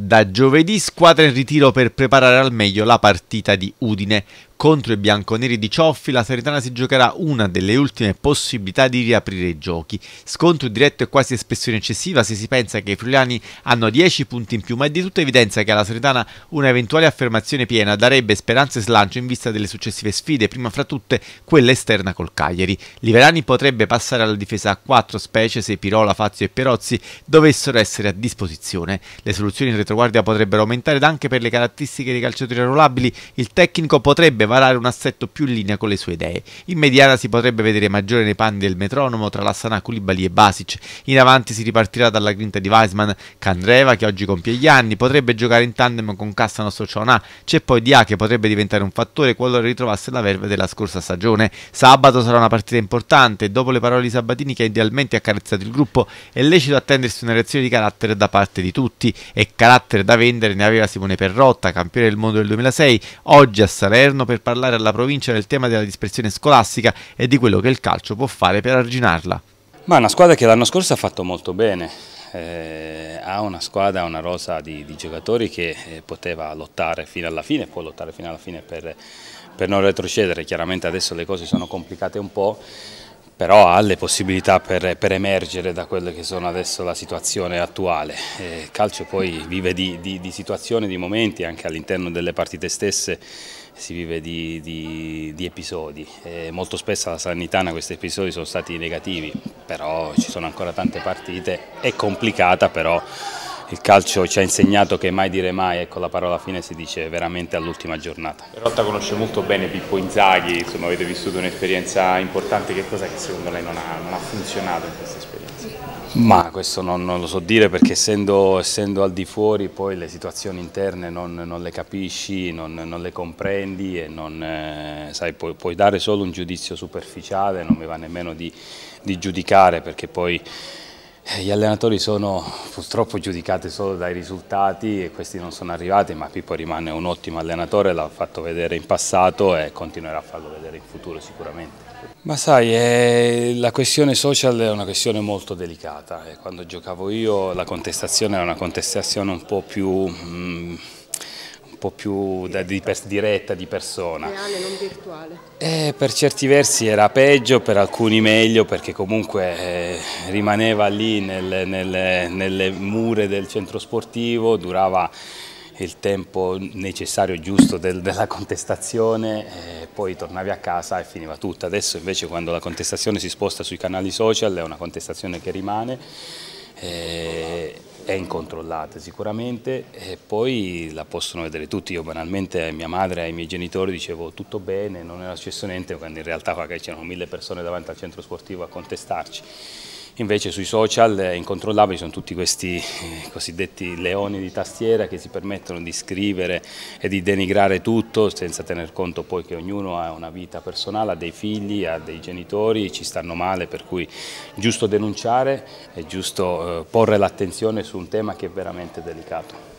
Da giovedì squadra in ritiro per preparare al meglio la partita di Udine. Contro i bianconeri di Cioffi, la Saritana si giocherà una delle ultime possibilità di riaprire i giochi. Scontro diretto e quasi espressione eccessiva se si pensa che i friuliani hanno 10 punti in più, ma è di tutta evidenza che alla Saritana eventuale affermazione piena darebbe speranza e slancio in vista delle successive sfide, prima fra tutte quella esterna col Cagliari. Liverani potrebbe passare alla difesa a 4 specie se Pirola, Fazio e Perozzi dovessero essere a disposizione. Le soluzioni in retroguardia potrebbero aumentare ed anche per le caratteristiche dei calciatori rollabili il tecnico potrebbe varare un assetto più in linea con le sue idee. In mediana si potrebbe vedere Maggiore nei panni del metronomo tra Lassana, Koulibaly e Basic. In avanti si ripartirà dalla grinta di Weisman, Candreva che oggi compie gli anni, potrebbe giocare in tandem con Castano Sociona. C'è poi Dia che potrebbe diventare un fattore qualora ritrovasse la verve della scorsa stagione. Sabato sarà una partita importante, dopo le parole di Sabatini che ha idealmente accarezzato il gruppo, è lecito attendersi una reazione di carattere da parte di tutti e carattere da vendere ne aveva Simone Perrotta, campione del mondo del 2006, oggi a Salerno per per parlare alla provincia del tema della dispersione scolastica e di quello che il calcio può fare per arginarla. Ma è una squadra che l'anno scorso ha fatto molto bene, eh, ha una squadra, una rosa di, di giocatori che eh, poteva lottare fino alla fine, può lottare fino alla fine per, per non retrocedere, chiaramente adesso le cose sono complicate un po', però ha le possibilità per, per, emergere da quelle che sono adesso la situazione attuale. Il eh, calcio poi vive di, di, di situazioni, di momenti, anche all'interno delle partite stesse si vive di, di episodi. E eh, molto spesso alla Sanitana questi episodi sono stati negativi, però ci sono ancora tante partite, è complicata però il calcio ci ha insegnato che mai dire mai, ecco la parola fine si dice veramente all'ultima giornata. Rotta conosce molto bene Pippo Inzaghi, insomma avete vissuto un'esperienza importante, che cosa che secondo lei non ha, non ha funzionato in questa esperienza? Ma questo non, non lo so dire perché essendo, essendo, al di fuori poi le situazioni interne non, non le capisci, non, non, le comprendi e non, eh, sai, puoi, puoi, dare solo un giudizio superficiale, non mi va nemmeno di, di giudicare perché poi eh, gli allenatori sono purtroppo giudicati solo dai risultati e questi non sono arrivati, ma Pippo rimane un ottimo allenatore, l'ha fatto vedere in passato e continuerà a farlo vedere in futuro sicuramente. Ma sai, eh, la questione social è una questione molto delicata. Eh. Quando giocavo io la contestazione era una contestazione un po' più... Mh, mm, po' più da, di, diretta di persona. Reale, non virtuale. E eh, per certi versi era peggio, per alcuni meglio, perché comunque eh, rimaneva lì nel, nel, nelle mura del centro sportivo, durava il tempo necessario giusto del, della contestazione, eh, poi tornavi a casa e finiva tutto. Adesso invece quando la contestazione si sposta sui canali social è una contestazione che rimane. Eh, è incontrollata sicuramente e poi la possono vedere tutti. Io banalmente a mia madre e ai miei genitori dicevo tutto bene, non era successo niente, quando in realtà qua c'erano mille persone davanti al centro sportivo a contestarci. Invece sui social incontrollabili sono tutti questi eh, cosiddetti leoni di tastiera che si permettono di scrivere e di denigrare tutto senza tener conto poi che ognuno ha una vita personale, ha dei figli, ha dei genitori, ci stanno male, per cui è giusto denunciare, è giusto eh, porre l'attenzione su un tema che è veramente delicato.